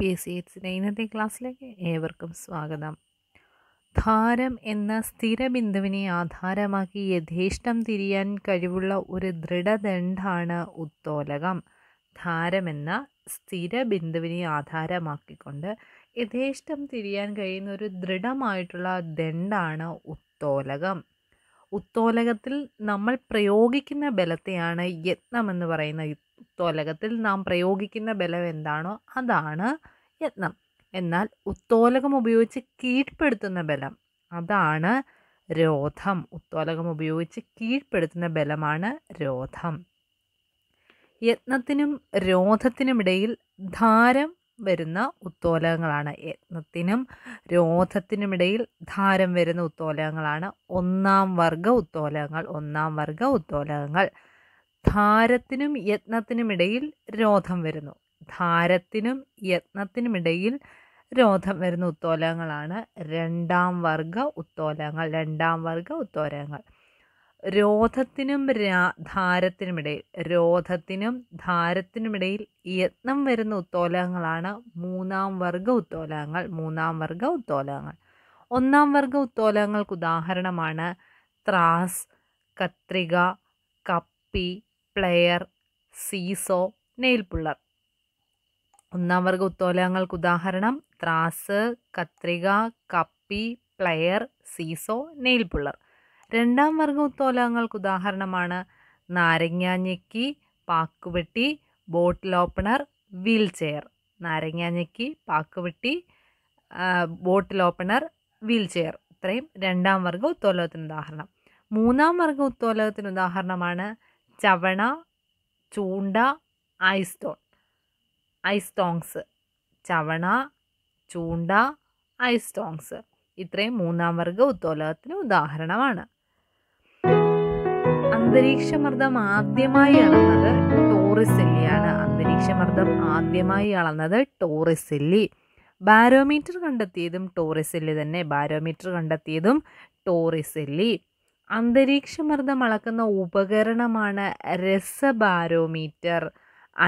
P S C എയ്റ്റ്സിൻ്റെ ഇന്നത്തെ ക്ലാസ്സിലേക്ക് ഏവർക്കും സ്വാഗതം ധാരം എന്ന സ്ഥിരബിന്ദുവിനെ ആധാരമാക്കി യഥേഷ്ടം തിരിയാൻ കഴിവുള്ള ഒരു ദൃഢദണ്ഡാണ് ഉത്തോലകം ധാരമെന്ന സ്ഥിരബിന്ദുവിനെ ആധാരമാക്കിക്കൊണ്ട് യഥേഷ്ടം തിരിയാൻ കഴിയുന്ന ഒരു ദൃഢമായിട്ടുള്ള ദണ്ഡാണ് ഉത്തോലകം ഉത്തോലകത്തിൽ നമ്മൾ പ്രയോഗിക്കുന്ന ബലത്തെയാണ് യത്നം എന്ന് പറയുന്നത് ഉത്തോലകത്തിൽ നാം പ്രയോഗിക്കുന്ന ബലം എന്താണോ അതാണ് യത്നം എന്നാൽ ഉത്തോലകം ഉപയോഗിച്ച് കീഴ്പ്പെടുത്തുന്ന ബലം അതാണ് രോധം ഉത്തോലകം ഉപയോഗിച്ച് കീഴ്പ്പെടുത്തുന്ന ബലമാണ് രോധം യത്നത്തിനും രോധത്തിനുമിടയിൽ ധാരം വരുന്ന ഉത്തോലകങ്ങളാണ് യത്നത്തിനും രോധത്തിനുമിടയിൽ ധാരം വരുന്ന ഉത്തോലകങ്ങളാണ് ഒന്നാം വർഗ ഉത്തോലകങ്ങൾ ഒന്നാം വർഗ ഉത്തോലകങ്ങൾ ധാരത്തിനും യത്നത്തിനുമിടയിൽ രോധം വരുന്നു ധാരത്തിനും യത്നത്തിനുമിടയിൽ രോധം വരുന്ന ഉത്തോലകങ്ങളാണ് രണ്ടാം വർഗ ഉത്തോലകങ്ങൾ രണ്ടാം വർഗ ഉത്തോലകങ്ങൾ രോധത്തിനും ധാരത്തിനുമിടയിൽ രോധത്തിനും ധാരത്തിനുമിടയിൽ യത്നം വരുന്ന ഉത്തോലകങ്ങളാണ് മൂന്നാം വർഗ ഉത്തോലകങ്ങൾ മൂന്നാം വർഗ ഉത്തോലകങ്ങൾ ഒന്നാം വർഗ ഉത്തോലകങ്ങൾക്ക് ഉദാഹരണമാണ് ത്രാസ് കത്രിക കപ്പി പ്ലെയർ സീസോ നെയിൽ പുള്ളർ ഒന്നാം വർഗ ഉത്തോലകങ്ങൾക്ക് ഉദാഹരണം ത്രാസ് കത്രിക കപ്പി പ്ലെയർ സീസോ നെയിൽ പുള്ളർ രണ്ടാം വർഗ ഉത്തോലകങ്ങൾക്ക് ഉദാഹരണമാണ് നാരങ്ങ ഞെക്കി പാക്കുവെട്ടി ബോട്ടിൽ ഓപ്പണർ വീൽ ചെയർ നാരങ്ങ ഞെക്കി പാക്കുവെട്ടി ബോട്ടിൽ ഓപ്പണർ വീൽ ചെയർ ഇത്രയും രണ്ടാം വർഗ ഉത്തോലകത്തിന് ഉദാഹരണം മൂന്നാം വർഗ ഉത്തോലകത്തിന് ഉദാഹരണമാണ് ചവണ ചൂണ്ട ഐസ്റ്റോൺ ഐസ്റ്റോങ്സ് ചവണ ചൂണ്ട ഐസ്റ്റോങ്സ് ഇത്രയും മൂന്നാം വർഗ ഉത്തോലകത്തിന് ഉദാഹരണമാണ് അന്തരീക്ഷ മർദ്ദം ആദ്യമായി അളന്നത് ടോറിസെല്ലിയാണ് അന്തരീക്ഷ മർദ്ദം ആദ്യമായി അളന്നത് ടോറിസെല്ലി ബാരോമീറ്റർ കണ്ടെത്തിയതും ടോറിസെല്ലി തന്നെ ബാരോമീറ്റർ കണ്ടെത്തിയതും ടോറിസെല്ലി അന്തരീക്ഷമർദ്ദം അളക്കുന്ന ഉപകരണമാണ് രസബാരോമീറ്റർ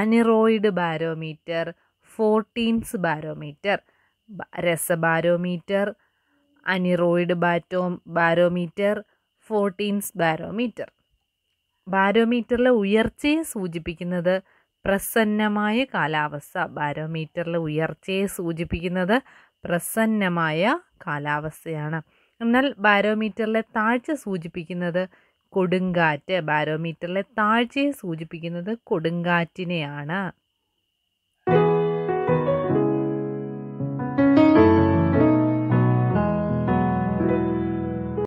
അനിറോയിഡ് ബാരോമീറ്റർ ഫോർട്ടീൻസ് ബാരോമീറ്റർ രസബാരോമീറ്റർ അനിറോയിഡ് ബാറ്റോ ബാരോമീറ്റർ ഫോർട്ടീൻസ് ബാരോമീറ്റർ ബാരോമീറ്ററിലെ ഉയർച്ചയെ സൂചിപ്പിക്കുന്നത് പ്രസന്നമായ കാലാവസ്ഥ ബാരോമീറ്ററിലെ ഉയർച്ചയെ സൂചിപ്പിക്കുന്നത് പ്രസന്നമായ കാലാവസ്ഥയാണ് എന്നാൽ ബാരോമീറ്ററിലെ താഴ്ച സൂചിപ്പിക്കുന്നത് കൊടുങ്കാറ്റ് ബാരോമീറ്ററിലെ താഴ്ചയെ സൂചിപ്പിക്കുന്നത് കൊടുങ്കാറ്റിനെയാണ്